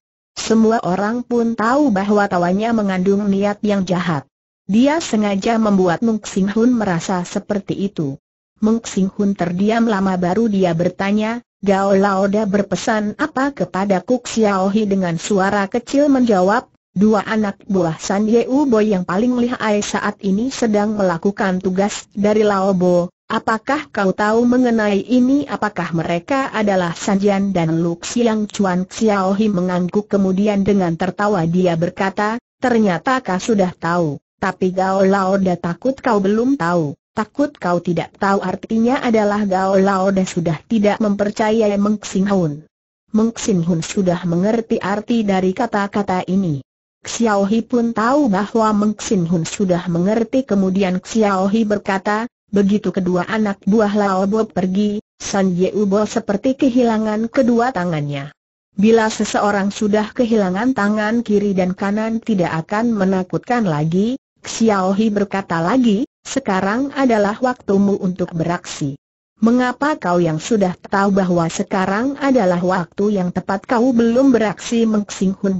Semua orang pun tahu bahwa tawanya mengandung niat yang jahat. Dia sengaja membuat Meng Sing Hun merasa seperti itu. Meng Sing Hun terdiam lama baru dia bertanya, Gao Laoda berpesan apa kepada Kuk Xiao Hi dengan suara kecil menjawab, Dua anak buah San U Bo yang paling lihai saat ini sedang melakukan tugas dari Lao Bo, Apakah kau tahu mengenai ini apakah mereka adalah Sanjian dan Luk Siang Chuan Xiaohi mengangguk kemudian dengan tertawa dia berkata, ternyata kau sudah tahu, tapi Gao Lao Da takut kau belum tahu, takut kau tidak tahu artinya adalah Gao Lao Da sudah tidak mempercayai Meng Xing Hun. Meng Xing Hun sudah mengerti arti dari kata-kata ini. Xiaohi pun tahu bahwa Meng Xing Hun sudah mengerti kemudian Xiaohi berkata, Begitu kedua anak buah Lao Bob pergi, San Yeu Bo seperti kehilangan kedua tangannya. Bila seseorang sudah kehilangan tangan kiri dan kanan tidak akan menakutkan lagi, Xiao Hi berkata lagi, sekarang adalah waktumu untuk beraksi. Mengapa kau yang sudah tahu bahwa sekarang adalah waktu yang tepat kau belum beraksi Meng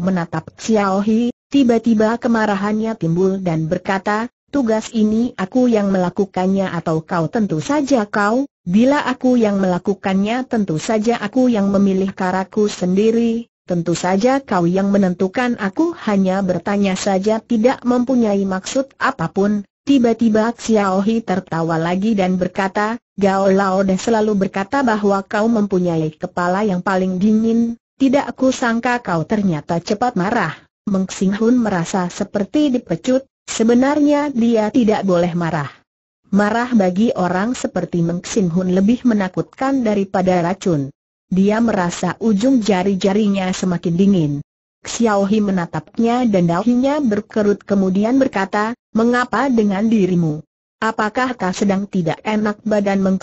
menatap Xiao Hi, tiba-tiba kemarahannya timbul dan berkata, tugas ini aku yang melakukannya atau kau tentu saja kau, bila aku yang melakukannya tentu saja aku yang memilih karaku sendiri, tentu saja kau yang menentukan aku hanya bertanya saja tidak mempunyai maksud apapun. Tiba-tiba Xiaohi tertawa lagi dan berkata, Gao Lao dah selalu berkata bahwa kau mempunyai kepala yang paling dingin, tidak aku sangka kau ternyata cepat marah. Meng Xinghun merasa seperti dipecut, Sebenarnya dia tidak boleh marah. Marah bagi orang seperti Meng Hun lebih menakutkan daripada racun. Dia merasa ujung jari-jarinya semakin dingin. Xiaohi menatapnya dan dahinya berkerut kemudian berkata, Mengapa dengan dirimu? Apakah kau sedang tidak enak badan Meng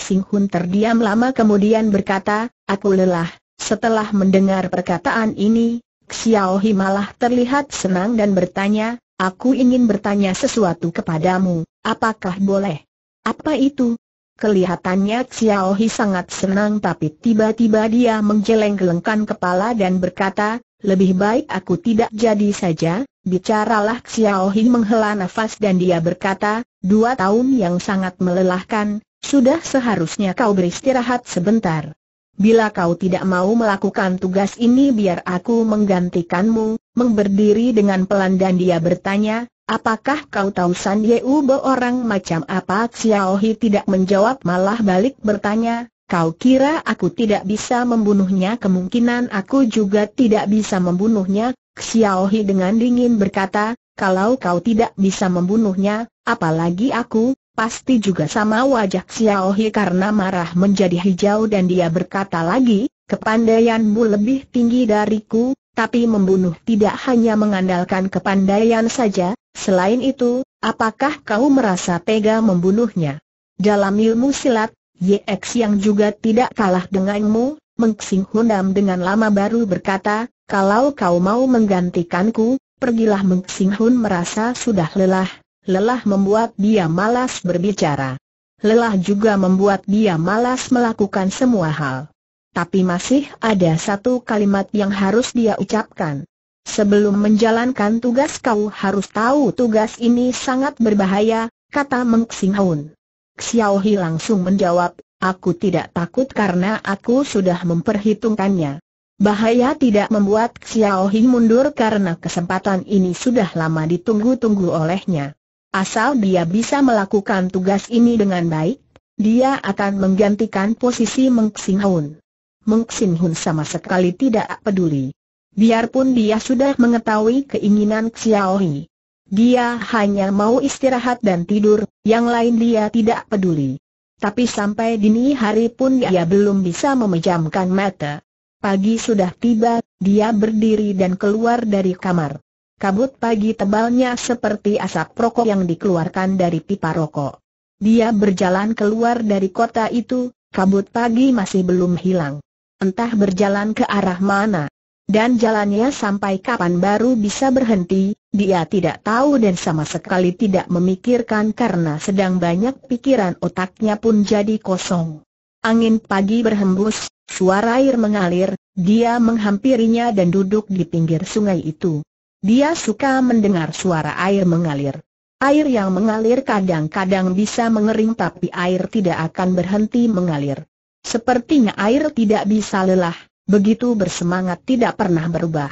terdiam lama kemudian berkata, Aku lelah. Setelah mendengar perkataan ini, Xiaohi malah terlihat senang dan bertanya, Aku ingin bertanya sesuatu kepadamu, apakah boleh? Apa itu? Kelihatannya Xiao Hi sangat senang tapi tiba-tiba dia menggeleng-gelengkan kepala dan berkata, lebih baik aku tidak jadi saja, bicaralah Xiao Hi menghela nafas dan dia berkata, dua tahun yang sangat melelahkan, sudah seharusnya kau beristirahat sebentar. Bila kau tidak mau melakukan tugas ini biar aku menggantikanmu, Mengberdiri dengan pelan dan dia bertanya, apakah kau tahu San Yeu Bo orang macam apa? Xiao Hi tidak menjawab malah balik bertanya, kau kira aku tidak bisa membunuhnya? Kemungkinan aku juga tidak bisa membunuhnya. Xiao Hi dengan dingin berkata, kalau kau tidak bisa membunuhnya, apalagi aku, Pasti juga sama wajah Xiao He karena marah menjadi hijau dan dia berkata lagi, kepandaianmu lebih tinggi dariku, tapi membunuh tidak hanya mengandalkan kepandaian saja, selain itu, apakah kau merasa tega membunuhnya? Dalam ilmu silat, YX yang juga tidak kalah denganmu, Mengsing Hundam dengan lama baru berkata, kalau kau mau menggantikanku, pergilah Mengsing Hun merasa sudah lelah, lelah membuat dia malas berbicara. Lelah juga membuat dia malas melakukan semua hal tapi masih ada satu kalimat yang harus dia ucapkan. Sebelum menjalankan tugas kau harus tahu tugas ini sangat berbahaya, kata Meng Xinghun. Xiao Hi langsung menjawab, aku tidak takut karena aku sudah memperhitungkannya. Bahaya tidak membuat Xiao Hi mundur karena kesempatan ini sudah lama ditunggu-tunggu olehnya. Asal dia bisa melakukan tugas ini dengan baik, dia akan menggantikan posisi Meng Xinghun. Meng Xin Hun sama sekali tidak peduli. Biarpun dia sudah mengetahui keinginan Xiaohi. Dia hanya mau istirahat dan tidur, yang lain dia tidak peduli. Tapi sampai dini hari pun dia belum bisa memejamkan mata. Pagi sudah tiba, dia berdiri dan keluar dari kamar. Kabut pagi tebalnya seperti asap rokok yang dikeluarkan dari pipa rokok. Dia berjalan keluar dari kota itu, kabut pagi masih belum hilang entah berjalan ke arah mana. Dan jalannya sampai kapan baru bisa berhenti, dia tidak tahu dan sama sekali tidak memikirkan karena sedang banyak pikiran otaknya pun jadi kosong. Angin pagi berhembus, suara air mengalir, dia menghampirinya dan duduk di pinggir sungai itu. Dia suka mendengar suara air mengalir. Air yang mengalir kadang-kadang bisa mengering tapi air tidak akan berhenti mengalir. Sepertinya air tidak bisa lelah, begitu bersemangat tidak pernah berubah.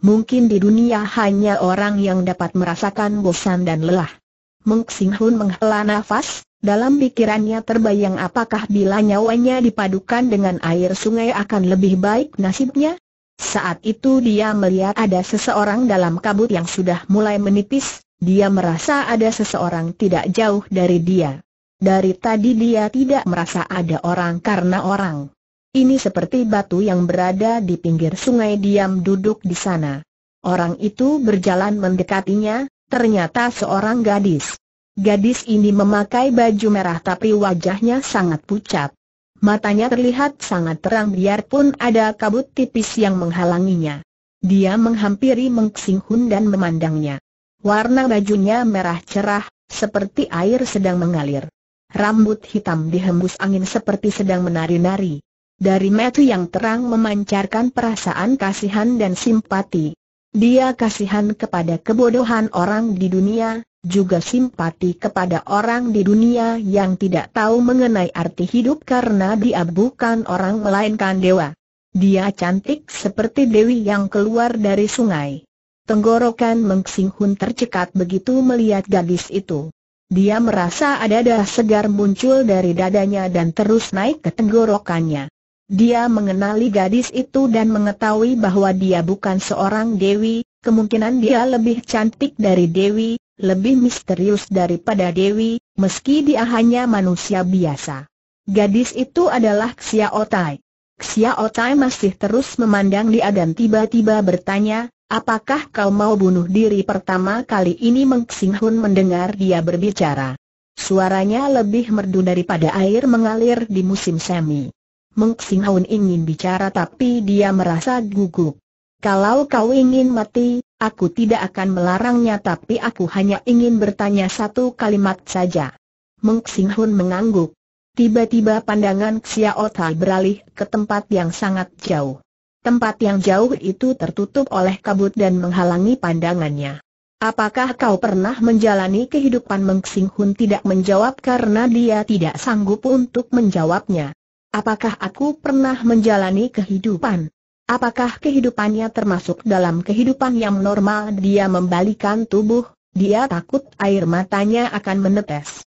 Mungkin di dunia hanya orang yang dapat merasakan bosan dan lelah. Meng menghela nafas, dalam pikirannya terbayang apakah bila nyawanya dipadukan dengan air sungai akan lebih baik nasibnya? Saat itu dia melihat ada seseorang dalam kabut yang sudah mulai menipis, dia merasa ada seseorang tidak jauh dari dia. Dari tadi dia tidak merasa ada orang karena orang. Ini seperti batu yang berada di pinggir sungai diam duduk di sana. Orang itu berjalan mendekatinya, ternyata seorang gadis. Gadis ini memakai baju merah tapi wajahnya sangat pucat. Matanya terlihat sangat terang biarpun ada kabut tipis yang menghalanginya. Dia menghampiri Meng Hun dan memandangnya. Warna bajunya merah cerah, seperti air sedang mengalir. Rambut hitam dihembus angin seperti sedang menari-nari. Dari mata yang terang memancarkan perasaan kasihan dan simpati. Dia kasihan kepada kebodohan orang di dunia, juga simpati kepada orang di dunia yang tidak tahu mengenai arti hidup karena dia bukan orang melainkan dewa. Dia cantik seperti dewi yang keluar dari sungai. Tenggorokan Meng Sing tercekat begitu melihat gadis itu. Dia merasa ada darah segar muncul dari dadanya dan terus naik ke tenggorokannya. Dia mengenali gadis itu dan mengetahui bahwa dia bukan seorang Dewi, kemungkinan dia lebih cantik dari Dewi, lebih misterius daripada Dewi, meski dia hanya manusia biasa. Gadis itu adalah Xia Otai. Xia Otai masih terus memandang dia dan tiba-tiba bertanya, Apakah kau mau bunuh diri pertama kali ini Meng Hun mendengar dia berbicara. Suaranya lebih merdu daripada air mengalir di musim semi. Meng Hun ingin bicara tapi dia merasa gugup. Kalau kau ingin mati, aku tidak akan melarangnya tapi aku hanya ingin bertanya satu kalimat saja. Meng Hun mengangguk. Tiba-tiba pandangan Xiao Tai beralih ke tempat yang sangat jauh. Tempat yang jauh itu tertutup oleh kabut dan menghalangi pandangannya. Apakah kau pernah menjalani kehidupan Mengxing Hun tidak menjawab karena dia tidak sanggup untuk menjawabnya. Apakah aku pernah menjalani kehidupan? Apakah kehidupannya termasuk dalam kehidupan yang normal dia membalikan tubuh, dia takut air matanya akan menetes.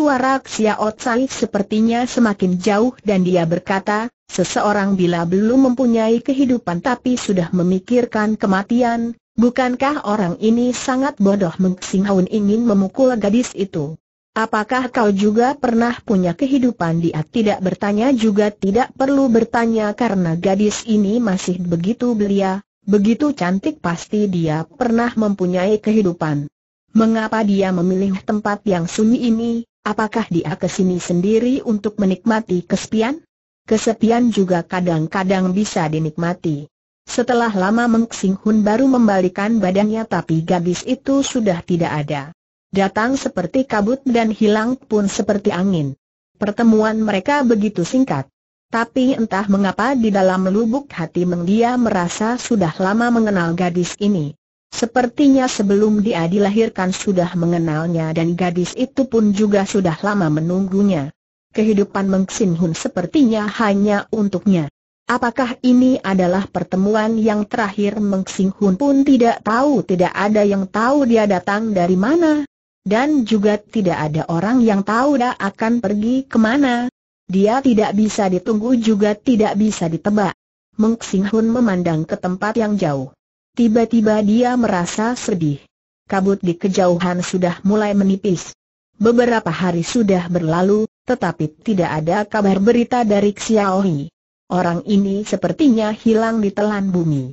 Suara Xiao Tsai sepertinya semakin jauh dan dia berkata, seseorang bila belum mempunyai kehidupan tapi sudah memikirkan kematian, bukankah orang ini sangat bodoh Mengxing Haun ingin memukul gadis itu? Apakah kau juga pernah punya kehidupan dia tidak bertanya juga tidak perlu bertanya karena gadis ini masih begitu belia, begitu cantik pasti dia pernah mempunyai kehidupan. Mengapa dia memilih tempat yang sunyi ini, Apakah dia kesini sendiri untuk menikmati kesepian? Kesepian juga kadang-kadang bisa dinikmati. Setelah lama Meng Hun baru membalikan badannya tapi gadis itu sudah tidak ada. Datang seperti kabut dan hilang pun seperti angin. Pertemuan mereka begitu singkat. Tapi entah mengapa di dalam lubuk hati Meng dia merasa sudah lama mengenal gadis ini. Sepertinya sebelum dia dilahirkan sudah mengenalnya dan gadis itu pun juga sudah lama menunggunya. Kehidupan Meng Hun sepertinya hanya untuknya. Apakah ini adalah pertemuan yang terakhir Meng Hun pun tidak tahu tidak ada yang tahu dia datang dari mana. Dan juga tidak ada orang yang tahu dia akan pergi kemana. Dia tidak bisa ditunggu juga tidak bisa ditebak. Meng Hun memandang ke tempat yang jauh. Tiba-tiba dia merasa sedih. Kabut di kejauhan sudah mulai menipis. Beberapa hari sudah berlalu, tetapi tidak ada kabar berita dari Xiao Xiaohi. Orang ini sepertinya hilang di telan bumi.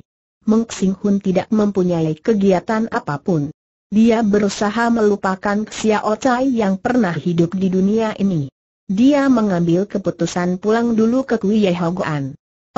Meng Xinghun tidak mempunyai kegiatan apapun. Dia berusaha melupakan Xiao Cai yang pernah hidup di dunia ini. Dia mengambil keputusan pulang dulu ke Kuye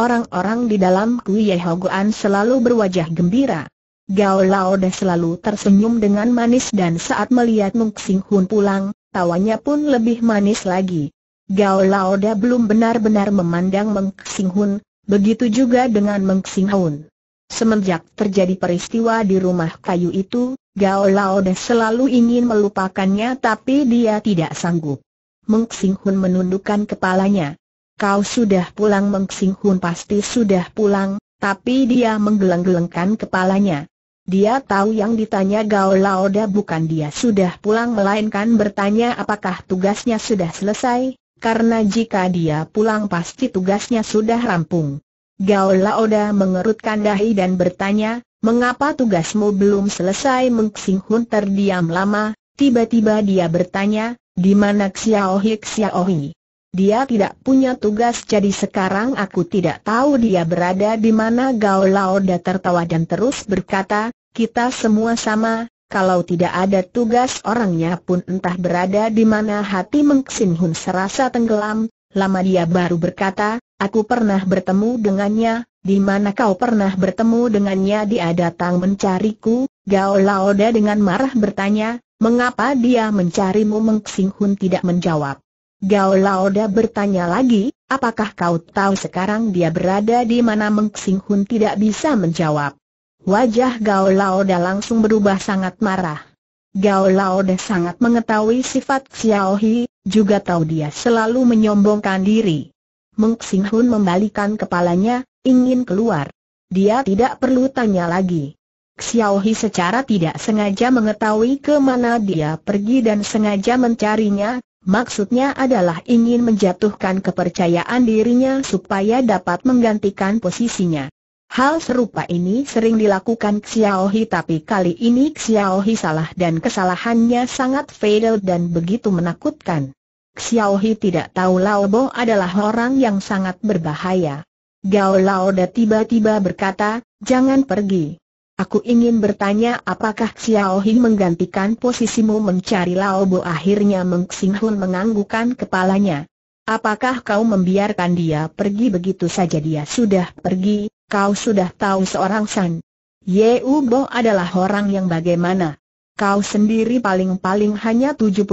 Orang-orang di dalam Kuye Hogoan selalu berwajah gembira. Gao Lao De selalu tersenyum dengan manis dan saat melihat Mung Sing Hun pulang, tawanya pun lebih manis lagi. Gao Lao De belum benar-benar memandang Mung Sing Hun, begitu juga dengan Mung Sing Hun. Semenjak terjadi peristiwa di rumah kayu itu, Gao Lao De selalu ingin melupakannya tapi dia tidak sanggup. Mung Sing Hun menundukkan kepalanya kau sudah pulang Meng Hun pasti sudah pulang, tapi dia menggeleng-gelengkan kepalanya. Dia tahu yang ditanya Gao Laoda bukan dia sudah pulang melainkan bertanya apakah tugasnya sudah selesai, karena jika dia pulang pasti tugasnya sudah rampung. Gao Laoda mengerutkan dahi dan bertanya, mengapa tugasmu belum selesai Meng Hun terdiam lama, tiba-tiba dia bertanya, di mana Xiaohi, Xiaohi? Dia tidak punya tugas jadi sekarang aku tidak tahu dia berada di mana Gao Lauda tertawa dan terus berkata, kita semua sama, kalau tidak ada tugas orangnya pun entah berada di mana hati Meng Hun serasa tenggelam, lama dia baru berkata, aku pernah bertemu dengannya, di mana kau pernah bertemu dengannya dia datang mencariku? Gao Laoda dengan marah bertanya, mengapa dia mencarimu Meng Hun tidak menjawab. Gao Laoda bertanya lagi, apakah kau tahu sekarang dia berada di mana Meng Xing Hun tidak bisa menjawab. Wajah Gao Laoda langsung berubah sangat marah. Gao Laoda sangat mengetahui sifat Xiao Hi, juga tahu dia selalu menyombongkan diri. Meng Xing Hun membalikan kepalanya, ingin keluar. Dia tidak perlu tanya lagi. Xiao Hi secara tidak sengaja mengetahui kemana dia pergi dan sengaja mencarinya, Maksudnya adalah ingin menjatuhkan kepercayaan dirinya supaya dapat menggantikan posisinya. Hal serupa ini sering dilakukan Xiao Hi tapi kali ini Xiao Hi salah dan kesalahannya sangat fatal dan begitu menakutkan. Xiao Hi tidak tahu Lao Bo adalah orang yang sangat berbahaya. Gao Lao tiba-tiba berkata, jangan pergi. Aku ingin bertanya apakah Xiao Hing menggantikan posisimu mencari Lao Bo akhirnya Meng Xing Hun menganggukan kepalanya. Apakah kau membiarkan dia pergi begitu saja dia sudah pergi, kau sudah tahu seorang San. Ye U Bo adalah orang yang bagaimana? Kau sendiri paling-paling hanya 70%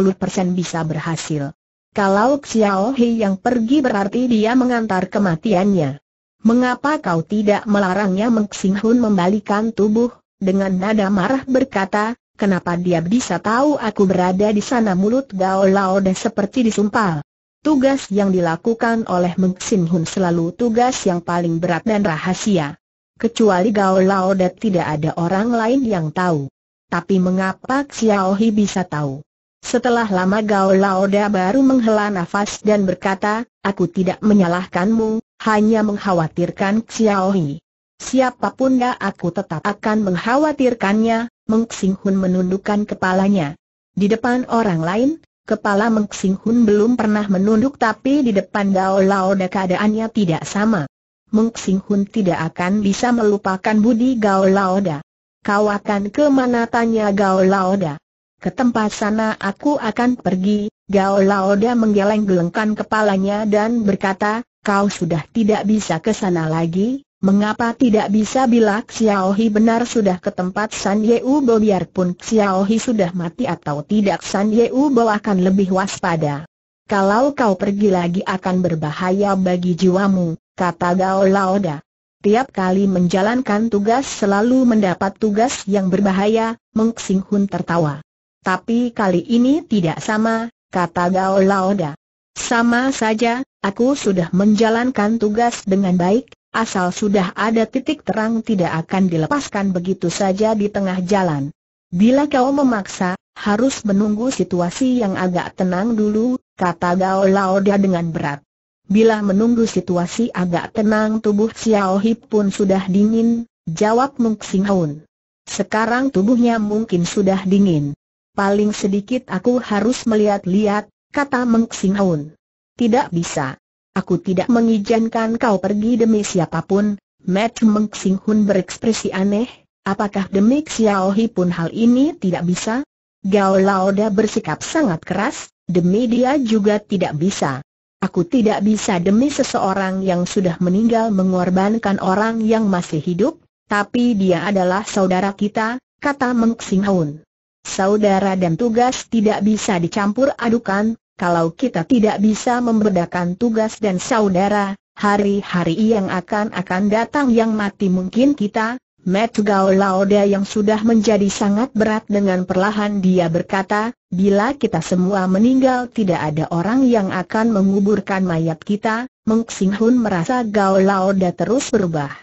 bisa berhasil. Kalau Xiao Hing yang pergi berarti dia mengantar kematiannya. Mengapa kau tidak melarangnya Mengxinghun Hun membalikan tubuh? Dengan nada marah berkata, kenapa dia bisa tahu aku berada di sana mulut Gao Lao dan seperti disumpal. Tugas yang dilakukan oleh Mengxinghun Hun selalu tugas yang paling berat dan rahasia. Kecuali Gao Lao dan tidak ada orang lain yang tahu. Tapi mengapa Xiao Hi bisa tahu? Setelah lama Gao Lao baru menghela nafas dan berkata, aku tidak menyalahkanmu, hanya mengkhawatirkan Xiao Yi. Siapapun ya aku tetap akan mengkhawatirkannya, Meng Xing menundukkan kepalanya. Di depan orang lain, kepala Meng Xing belum pernah menunduk tapi di depan Gao Lao Da keadaannya tidak sama. Meng Xing tidak akan bisa melupakan budi Gao Lao Da. Kau akan kemana tanya Gao Lao Da. Ke tempat sana aku akan pergi, Gao Lao Da menggeleng-gelengkan kepalanya dan berkata, kau sudah tidak bisa ke sana lagi, mengapa tidak bisa bila Hi benar sudah ke tempat San Yeu Bo biarpun Hi sudah mati atau tidak San Yeu Bo akan lebih waspada. Kalau kau pergi lagi akan berbahaya bagi jiwamu, kata Gao Laoda. Tiap kali menjalankan tugas selalu mendapat tugas yang berbahaya, Meng Xing Hun tertawa. Tapi kali ini tidak sama, kata Gao Laoda. Sama saja, Aku sudah menjalankan tugas dengan baik, asal sudah ada titik terang tidak akan dilepaskan begitu saja di tengah jalan. Bila kau memaksa, harus menunggu situasi yang agak tenang dulu, kata Gao Laoda dengan berat. Bila menunggu situasi agak tenang tubuh Xiao Hip pun sudah dingin, jawab Mung Sing Haun. Sekarang tubuhnya mungkin sudah dingin. Paling sedikit aku harus melihat-lihat, kata Meng Xinghaun. Tidak bisa. Aku tidak mengizinkan kau pergi demi siapapun. Matt Meng Sing Hun berekspresi aneh, apakah demi Xiao Hi pun hal ini tidak bisa? Gao Da bersikap sangat keras, demi dia juga tidak bisa. Aku tidak bisa demi seseorang yang sudah meninggal mengorbankan orang yang masih hidup, tapi dia adalah saudara kita, kata Meng Xing Hun. Saudara dan tugas tidak bisa dicampur adukan, kalau kita tidak bisa membedakan tugas dan saudara, hari-hari yang akan-akan datang yang mati mungkin kita, Met Metugao Laoda yang sudah menjadi sangat berat dengan perlahan dia berkata, bila kita semua meninggal tidak ada orang yang akan menguburkan mayat kita, Meng Hun merasa Gao Laoda terus berubah.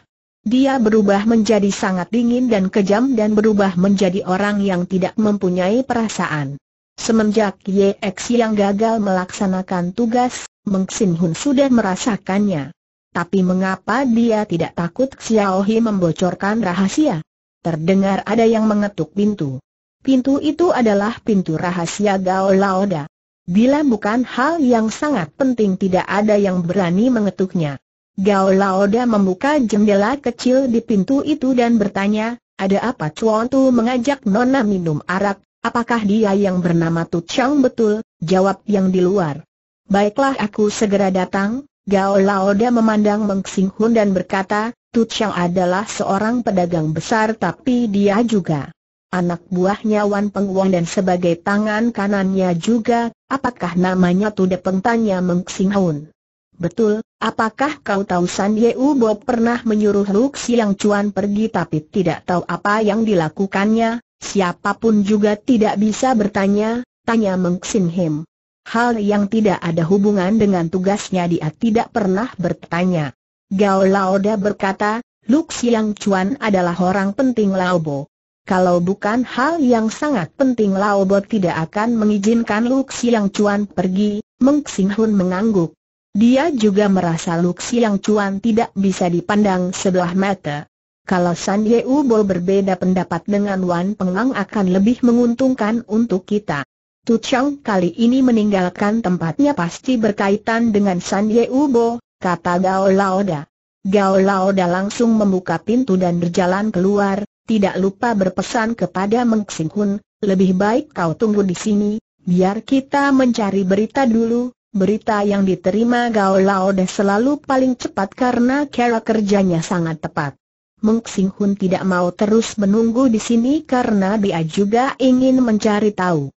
Dia berubah menjadi sangat dingin dan kejam dan berubah menjadi orang yang tidak mempunyai perasaan. Semenjak YX yang gagal melaksanakan tugas, Meng Sin Hun sudah merasakannya. Tapi mengapa dia tidak takut Xiao membocorkan rahasia? Terdengar ada yang mengetuk pintu. Pintu itu adalah pintu rahasia Gao Laoda. Bila bukan hal yang sangat penting tidak ada yang berani mengetuknya. Gao Laoda membuka jendela kecil di pintu itu dan bertanya, ada apa Chuan Tu mengajak Nona minum arak? Apakah dia yang bernama Tu Chang betul? Jawab yang di luar. Baiklah aku segera datang, Gao Laoda memandang Meng Xing Hun dan berkata, Tu Chang adalah seorang pedagang besar tapi dia juga anak buahnya Wan Peng Wong dan sebagai tangan kanannya juga, apakah namanya Tu De Peng tanya Meng Xing Hun. Betul, apakah kau tahu San U Bo pernah menyuruh Lu Xiang Chuan pergi tapi tidak tahu apa yang dilakukannya? Siapapun juga tidak bisa bertanya, tanya Meng Xin Him. Hal yang tidak ada hubungan dengan tugasnya dia tidak pernah bertanya. Gao Laoda berkata, Luk Siang Chuan adalah orang penting Laobo. Kalau bukan hal yang sangat penting Laobo tidak akan mengizinkan Luk Siang Chuan pergi, Meng Xin Hun mengangguk. Dia juga merasa Luk Siang Chuan tidak bisa dipandang sebelah mata. Kalau San Ye Bol berbeda pendapat dengan Wan Pengang akan lebih menguntungkan untuk kita. Tu Chang kali ini meninggalkan tempatnya pasti berkaitan dengan San Ye Bol, kata Gao Laoda. Gao Laoda langsung membuka pintu dan berjalan keluar, tidak lupa berpesan kepada Meng Xing Hun, lebih baik kau tunggu di sini, biar kita mencari berita dulu. Berita yang diterima Gao Laoda selalu paling cepat karena cara kerjanya sangat tepat. Mung Sing Hun tidak mau terus menunggu di sini karena dia juga ingin mencari tahu.